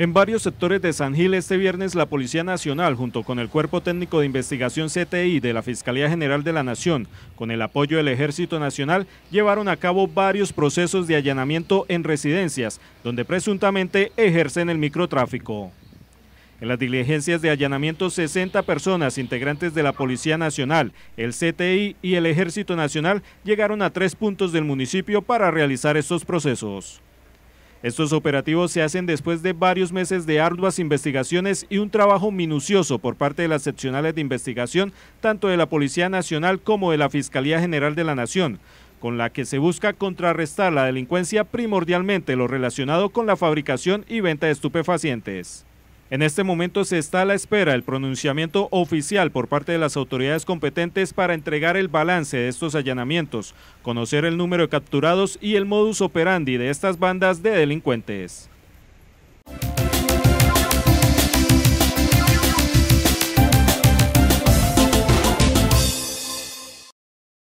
En varios sectores de San Gil este viernes la Policía Nacional junto con el Cuerpo Técnico de Investigación CTI de la Fiscalía General de la Nación, con el apoyo del Ejército Nacional, llevaron a cabo varios procesos de allanamiento en residencias donde presuntamente ejercen el microtráfico. En las diligencias de allanamiento, 60 personas, integrantes de la Policía Nacional, el CTI y el Ejército Nacional, llegaron a tres puntos del municipio para realizar estos procesos. Estos operativos se hacen después de varios meses de arduas investigaciones y un trabajo minucioso por parte de las seccionales de investigación, tanto de la Policía Nacional como de la Fiscalía General de la Nación, con la que se busca contrarrestar la delincuencia primordialmente lo relacionado con la fabricación y venta de estupefacientes. En este momento se está a la espera el pronunciamiento oficial por parte de las autoridades competentes para entregar el balance de estos allanamientos, conocer el número de capturados y el modus operandi de estas bandas de delincuentes.